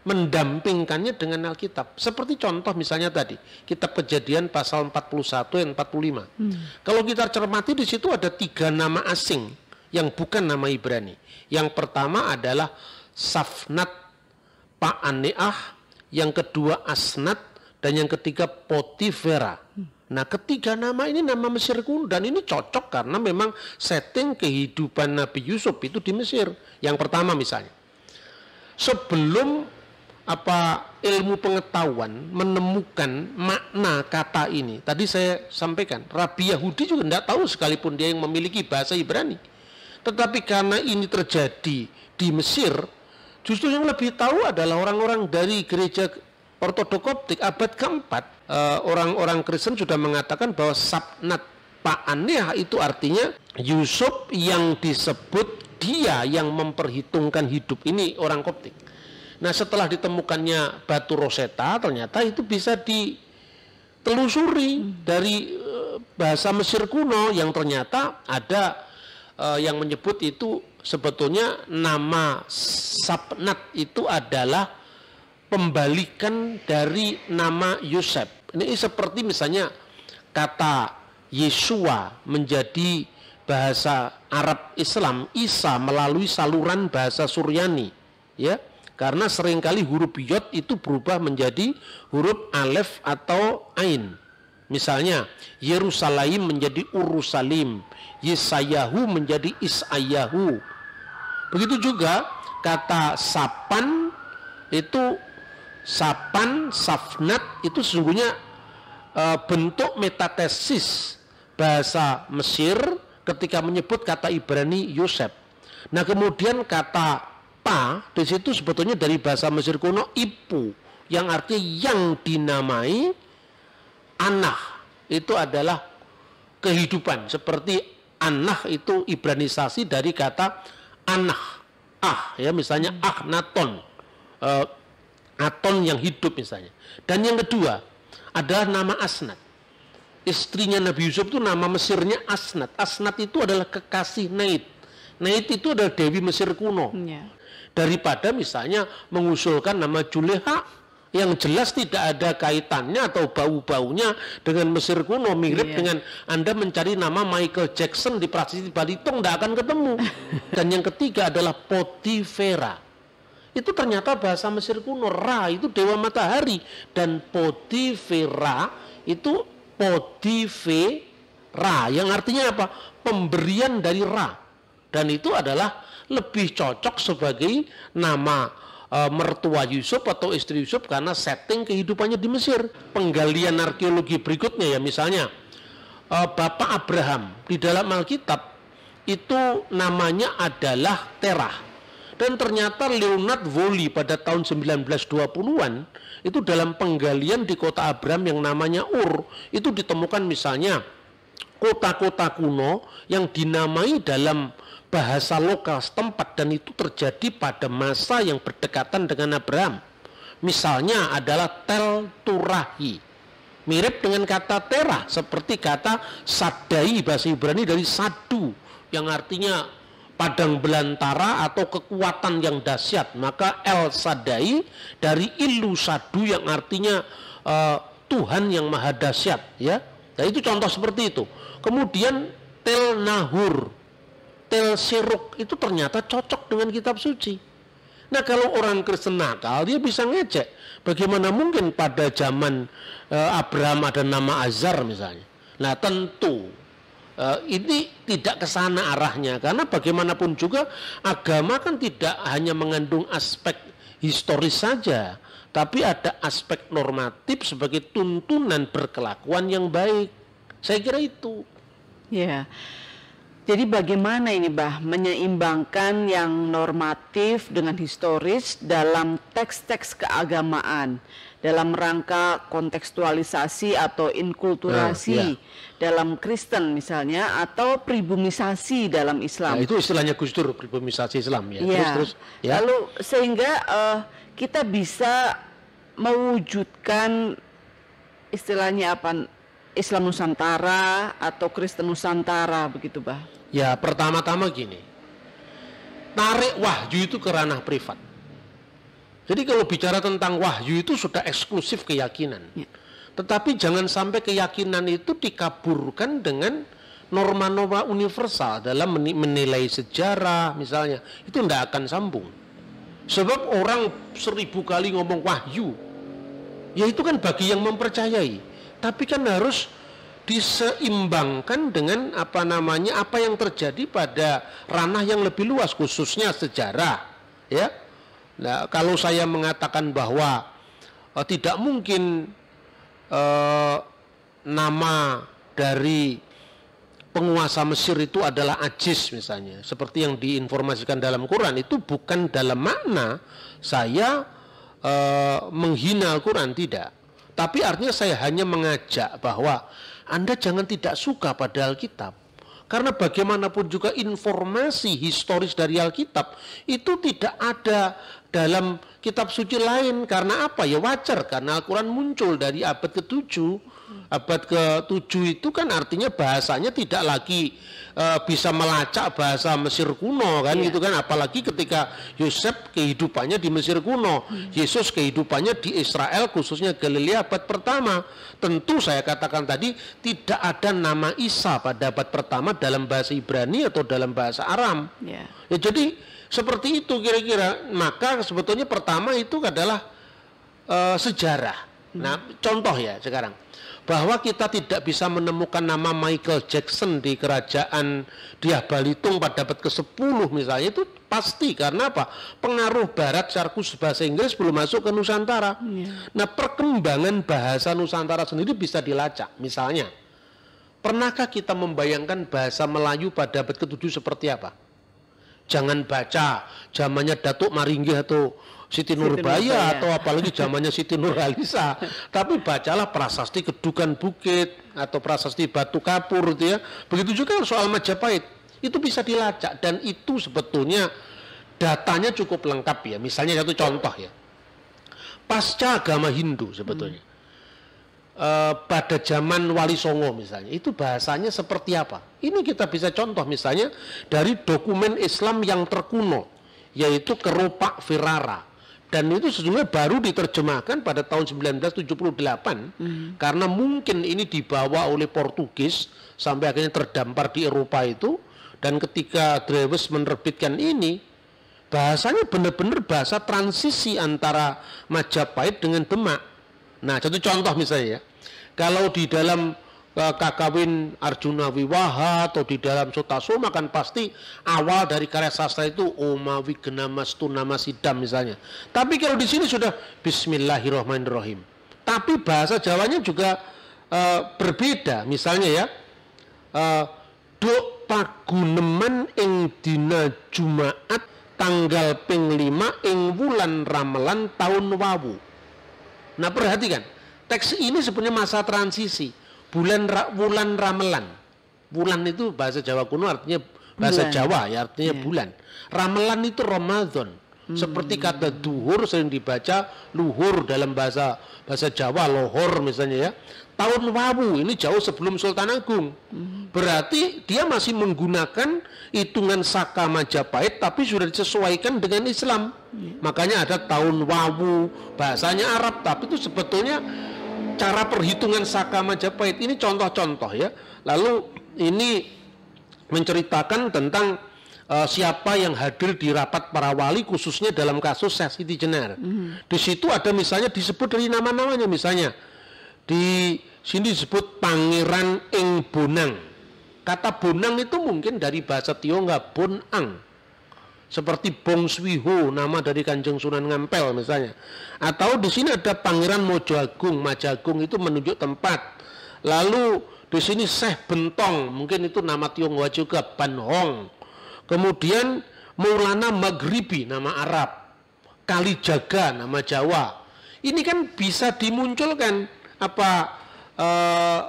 mendampingkannya dengan Alkitab. Seperti contoh misalnya tadi, kitab Kejadian pasal 41 dan 45. Hmm. Kalau kita cermati di situ ada tiga nama asing yang bukan nama Ibrani. Yang pertama adalah Safnat Paaneah, yang kedua Asnat dan yang ketiga Potifera. Hmm. Nah, ketiga nama ini nama Mesir kuno dan ini cocok karena memang setting kehidupan Nabi Yusuf itu di Mesir. Yang pertama misalnya. Sebelum apa ilmu pengetahuan menemukan makna kata ini. Tadi saya sampaikan, Rabi Yahudi juga tidak tahu sekalipun dia yang memiliki bahasa Ibrani. Tetapi karena ini terjadi di Mesir, justru yang lebih tahu adalah orang-orang dari gereja ortodokoptik abad keempat. Eh, orang-orang Kristen sudah mengatakan bahwa sabnat Paaniah itu artinya Yusuf yang disebut dia yang memperhitungkan hidup ini orang Koptik Nah setelah ditemukannya batu Rosetta ternyata itu bisa ditelusuri hmm. dari eh, bahasa Mesir kuno yang ternyata ada eh, yang menyebut itu sebetulnya nama Sapnat itu adalah pembalikan dari nama Yusuf. Ini seperti misalnya kata Yesua menjadi bahasa Arab Islam Isa melalui saluran bahasa Suryani ya karena seringkali huruf yod itu berubah menjadi huruf alef atau ain. Misalnya, Yerusalem menjadi Urusalim, Yesayahu menjadi Isayahu. Begitu juga kata sapan itu sapan, safnat itu sesungguhnya e, bentuk metatesis bahasa Mesir ketika menyebut kata Ibrani Yosef. Nah kemudian kata ipa di situ sebetulnya dari bahasa Mesir kuno ipu yang artinya yang dinamai anah itu adalah kehidupan seperti anah itu ibranisasi dari kata anah ah ya misalnya hmm. ah naton uh, eh, aton yang hidup misalnya dan yang kedua adalah nama asnat istrinya Nabi Yusuf itu nama Mesirnya Asnat. Asnat itu adalah kekasih Naid. Nait itu adalah Dewi Mesir kuno. Yeah daripada misalnya mengusulkan nama Juleha yang jelas tidak ada kaitannya atau bau-baunya dengan Mesir kuno mirip iya. dengan Anda mencari nama Michael Jackson di Prasasti Balitung tidak akan ketemu dan yang ketiga adalah Potifera itu ternyata bahasa Mesir kuno Ra itu dewa matahari dan Potifera itu Potifera yang artinya apa pemberian dari Ra dan itu adalah lebih cocok sebagai nama e, mertua Yusuf atau istri Yusuf karena setting kehidupannya di Mesir. Penggalian arkeologi berikutnya ya misalnya e, Bapak Abraham di dalam Alkitab itu namanya adalah Terah. Dan ternyata Leonard Woli pada tahun 1920-an itu dalam penggalian di kota Abraham yang namanya Ur itu ditemukan misalnya kota-kota kuno yang dinamai dalam bahasa lokal setempat dan itu terjadi pada masa yang berdekatan dengan Abraham. Misalnya adalah tel turahi. Mirip dengan kata tera seperti kata sadai bahasa Ibrani dari sadu yang artinya padang belantara atau kekuatan yang dahsyat. Maka El Sadai dari Ilu Sadu yang artinya uh, Tuhan yang maha dahsyat ya. Nah itu contoh seperti itu. Kemudian Tel Nahur detail siruk itu ternyata cocok dengan kitab suci. Nah kalau orang Kristen nakal dia bisa ngecek bagaimana mungkin pada zaman uh, Abraham ada nama Azar misalnya. Nah tentu uh, ini tidak ke sana arahnya karena bagaimanapun juga agama kan tidak hanya mengandung aspek historis saja, tapi ada aspek normatif sebagai tuntunan berkelakuan yang baik. Saya kira itu. Ya. Yeah. Jadi bagaimana ini Bah menyeimbangkan yang normatif dengan historis dalam teks-teks keagamaan dalam rangka kontekstualisasi atau inkulturasi uh, eh, yeah. dalam Kristen misalnya atau pribumisasi dalam Islam. Nah, itu istilahnya kultur pribumisasi Islam ya. Yeah. Terus terus ya. Lalu sehingga uh, kita bisa mewujudkan istilahnya apa Islam Nusantara atau Kristen Nusantara begitu bah? Ya pertama-tama gini, tarik wahyu itu ke ranah privat. Jadi kalau bicara tentang wahyu itu sudah eksklusif keyakinan. Ya. Tetapi jangan sampai keyakinan itu dikaburkan dengan norma-norma universal dalam menilai sejarah misalnya. Itu tidak akan sambung. Sebab orang seribu kali ngomong wahyu. Ya itu kan bagi yang mempercayai. Tapi kan harus diseimbangkan dengan apa namanya apa yang terjadi pada ranah yang lebih luas khususnya sejarah ya nah kalau saya mengatakan bahwa eh, tidak mungkin eh, nama dari penguasa Mesir itu adalah ajis misalnya seperti yang diinformasikan dalam Quran itu bukan dalam makna saya eh, menghina quran tidak tapi artinya saya hanya mengajak bahwa anda jangan tidak suka pada Alkitab. Karena bagaimanapun juga informasi historis dari Alkitab itu tidak ada dalam kitab suci lain. Karena apa? Ya wajar karena Al-Quran muncul dari abad ke-7 abad ke-7 itu kan artinya bahasanya tidak lagi e, bisa melacak bahasa Mesir kuno kan yeah. gitu kan apalagi ketika Yosef kehidupannya di Mesir kuno, hmm. Yesus kehidupannya di Israel khususnya Galilea abad pertama. Tentu saya katakan tadi tidak ada nama Isa pada abad pertama dalam bahasa Ibrani atau dalam bahasa Aram. Yeah. Ya jadi seperti itu kira-kira. Maka sebetulnya pertama itu adalah e, sejarah. Nah, hmm. contoh ya sekarang bahwa kita tidak bisa menemukan nama Michael Jackson di kerajaan Diah Balitung pada abad ke-10 misalnya itu pasti karena apa? Pengaruh barat Sarkus bahasa Inggris belum masuk ke Nusantara. Ya. Nah, perkembangan bahasa Nusantara sendiri bisa dilacak misalnya. Pernahkah kita membayangkan bahasa Melayu pada abad ke-7 seperti apa? jangan baca zamannya Datuk Maringgi atau Siti Nurbaya atau apalagi zamannya Siti Nurhaliza. tapi bacalah prasasti Kedukan Bukit atau prasasti Batu Kapur gitu ya begitu juga soal Majapahit itu bisa dilacak dan itu sebetulnya datanya cukup lengkap ya misalnya satu contoh ya pasca agama Hindu sebetulnya Eh, pada zaman Wali Songo misalnya, itu bahasanya seperti apa? Ini kita bisa contoh misalnya dari dokumen Islam yang terkuno, yaitu Keropak Firara. Dan itu sejumlah baru diterjemahkan pada tahun 1978 hmm. karena mungkin ini dibawa oleh Portugis sampai akhirnya terdampar di Eropa itu dan ketika Dreves menerbitkan ini bahasanya benar-benar bahasa transisi antara Majapahit dengan Demak. Nah, contoh-contoh misalnya ya. Kalau di dalam e, kakawin Arjuna Wiwaha atau di dalam Soma kan pasti awal dari karya sastra itu Oma Genamas Nama Sidam misalnya. Tapi kalau di sini sudah Bismillahirrahmanirrahim. Tapi bahasa Jawanya juga uh, berbeda misalnya ya. Uh, Duk paguneman ing dina Jumaat tanggal ping lima ing wulan ramelan tahun wawu. Nah perhatikan Teks ini sebenarnya masa transisi. Bulan bulan Ramelan. Bulan itu bahasa Jawa kuno artinya bahasa bulan. Jawa ya artinya yeah. bulan. Ramelan itu Ramadan. Hmm. Seperti kata duhur sering dibaca luhur dalam bahasa bahasa Jawa lohor misalnya ya. Tahun Wawu ini jauh sebelum Sultan Agung. Hmm. Berarti dia masih menggunakan hitungan Saka Majapahit tapi sudah disesuaikan dengan Islam. Hmm. Makanya ada tahun Wawu bahasanya Arab tapi itu sebetulnya cara perhitungan Saka Majapahit ini contoh-contoh ya. Lalu ini menceritakan tentang uh, siapa yang hadir di rapat para wali khususnya dalam kasus sesi Siti Jenar. Mm. Di situ ada misalnya disebut dari nama-namanya misalnya di sini disebut Pangeran Ing Bonang. Kata Bonang itu mungkin dari bahasa Tionghoa Bonang seperti Bong Swiho nama dari Kanjeng Sunan Ngampel misalnya atau di sini ada Pangeran Mojagung Majagung itu menunjuk tempat lalu di sini Seh Bentong mungkin itu nama Tionghoa juga Hong kemudian Maulana Maghribi nama Arab Kalijaga nama Jawa ini kan bisa dimunculkan apa eh,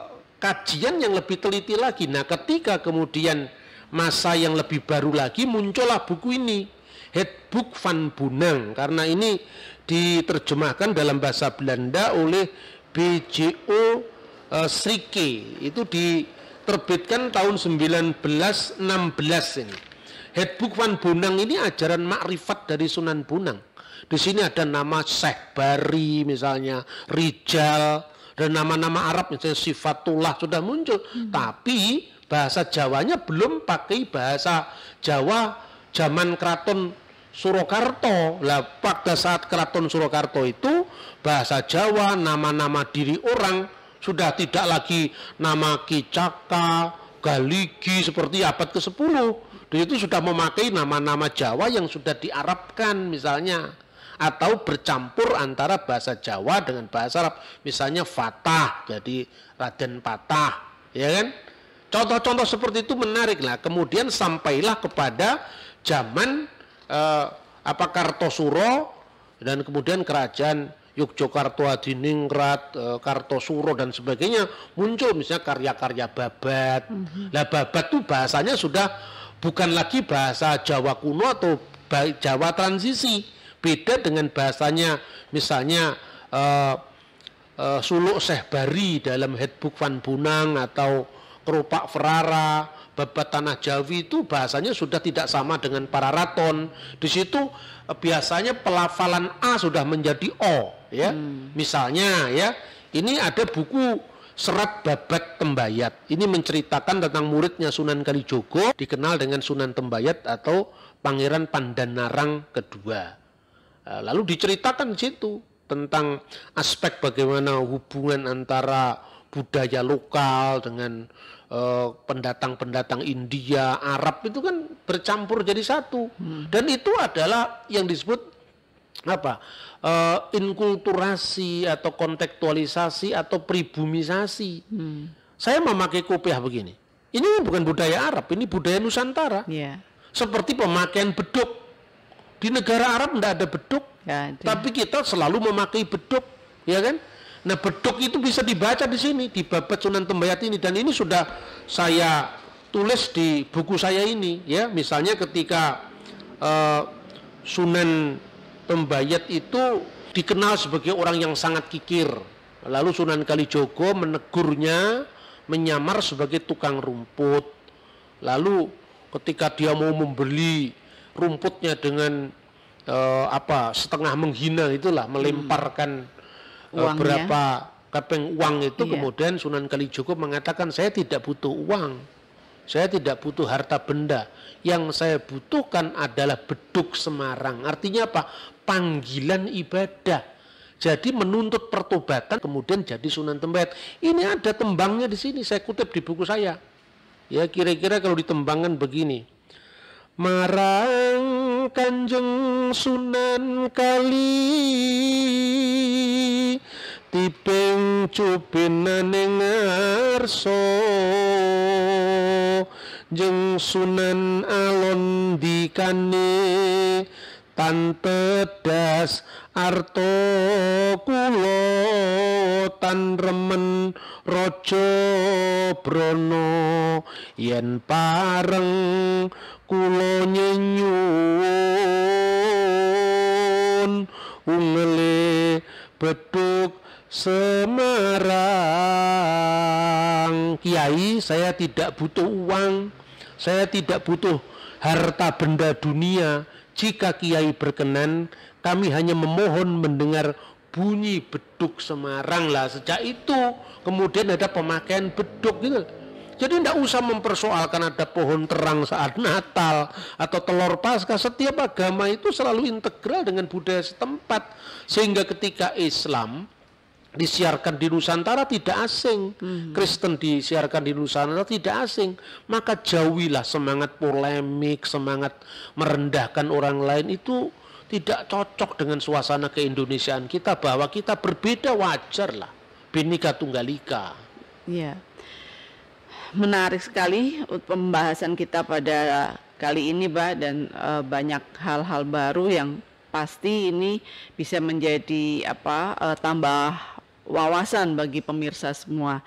kajian yang lebih teliti lagi nah ketika kemudian masa yang lebih baru lagi muncullah buku ini Headbook van Bunang karena ini diterjemahkan dalam bahasa Belanda oleh BJO uh, eh, Srike itu diterbitkan tahun 1916 ini Headbook van Bunang ini ajaran makrifat dari Sunan Bunang di sini ada nama Syekh Bari misalnya Rijal dan nama-nama Arab misalnya Sifatullah sudah muncul hmm. tapi bahasa Jawanya belum pakai bahasa Jawa zaman keraton Surakarta. Lah pada saat keraton Surakarta itu bahasa Jawa nama-nama diri orang sudah tidak lagi nama Kicaka, Galigi seperti abad ke-10. Dia itu sudah memakai nama-nama Jawa yang sudah diarabkan misalnya atau bercampur antara bahasa Jawa dengan bahasa Arab. Misalnya Fatah jadi Raden Patah, ya kan? Contoh-contoh seperti itu menarik lah. Kemudian sampailah kepada zaman eh, apa Kartosuro dan kemudian kerajaan Yogyakarta, Adiningrat, eh, Kartosuro dan sebagainya muncul misalnya karya-karya babat. Mm -hmm. Nah babat itu bahasanya sudah bukan lagi bahasa Jawa kuno atau Jawa transisi. Beda dengan bahasanya misalnya eh, eh, Suluk Sehbari dalam Headbook Van Bunang atau kerupak Ferrara, babat tanah Jawi itu bahasanya sudah tidak sama dengan para raton. Di situ eh, biasanya pelafalan A sudah menjadi O, ya. Hmm. Misalnya ya, ini ada buku Serat Babat Tembayat. Ini menceritakan tentang muridnya Sunan Kalijogo dikenal dengan Sunan Tembayat atau Pangeran Pandanarang kedua. Eh, lalu diceritakan di situ tentang aspek bagaimana hubungan antara budaya lokal dengan Eh, pendatang-pendatang India, Arab itu kan bercampur jadi satu. Hmm. Dan itu adalah yang disebut apa uh, inkulturasi atau kontekstualisasi atau pribumisasi. Hmm. Saya memakai kopiah begini. Ini bukan budaya Arab, ini budaya Nusantara. Yeah. Seperti pemakaian beduk di negara Arab tidak ada beduk, ya, tapi kita selalu memakai beduk, ya kan? Nah beduk itu bisa dibaca di sini di babat Sunan Tembayat ini dan ini sudah saya tulis di buku saya ini ya misalnya ketika uh, Sunan Tembayat itu dikenal sebagai orang yang sangat kikir lalu Sunan Kalijogo menegurnya menyamar sebagai tukang rumput lalu ketika dia mau membeli rumputnya dengan uh, apa setengah menghina itulah melemparkan Eh, Uangnya. berapa keping uang itu iya. kemudian Sunan Kalijogo mengatakan saya tidak butuh uang. Saya tidak butuh harta benda. Yang saya butuhkan adalah beduk Semarang. Artinya apa? Panggilan ibadah. Jadi menuntut pertobatan kemudian jadi Sunan Tembet. Ini ada tembangnya di sini. Saya kutip di buku saya. Ya kira-kira kalau ditembangkan begini. marang Kanjeng Sunan Kali tibing cupinane ngarsa jeng Sunan Alon tan tedas arto kula tan remen rojo brono yen pareng kula nyenyuwun ungele beduk Semarang Kiai saya tidak butuh uang saya tidak butuh harta benda dunia jika Kiai berkenan, kami hanya memohon mendengar bunyi beduk Semarang lah. Sejak itu kemudian ada pemakaian beduk gitu. Jadi tidak usah mempersoalkan ada pohon terang saat Natal atau telur pasca. Setiap agama itu selalu integral dengan budaya setempat. Sehingga ketika Islam disiarkan di Nusantara tidak asing. Hmm. Kristen disiarkan di Nusantara tidak asing. Maka jauhilah semangat polemik, semangat merendahkan orang lain itu tidak cocok dengan suasana keindonesiaan kita bahwa kita berbeda wajar lah. Binika Tunggal Ika. Iya. Menarik sekali pembahasan kita pada kali ini, Mbak, dan e, banyak hal-hal baru yang pasti ini bisa menjadi apa e, tambah wawasan bagi pemirsa semua.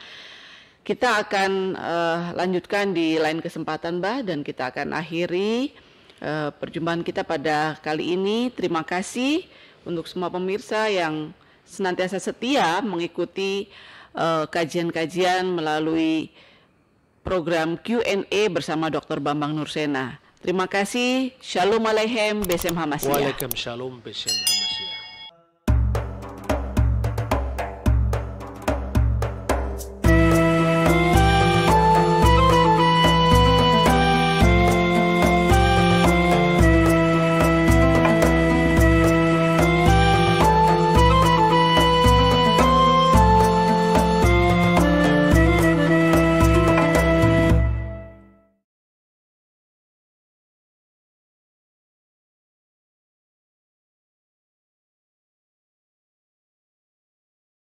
Kita akan uh, lanjutkan di lain kesempatan, Mbah, dan kita akan akhiri uh, perjumpaan kita pada kali ini. Terima kasih untuk semua pemirsa yang senantiasa setia mengikuti eh, kajian-kajian uh, melalui program Q&A bersama Dr. Bambang Nursena. Terima kasih. Shalom Aleyhem, Besem Hamasiyah. Waalaikumsalam, Besem Hamasiyah.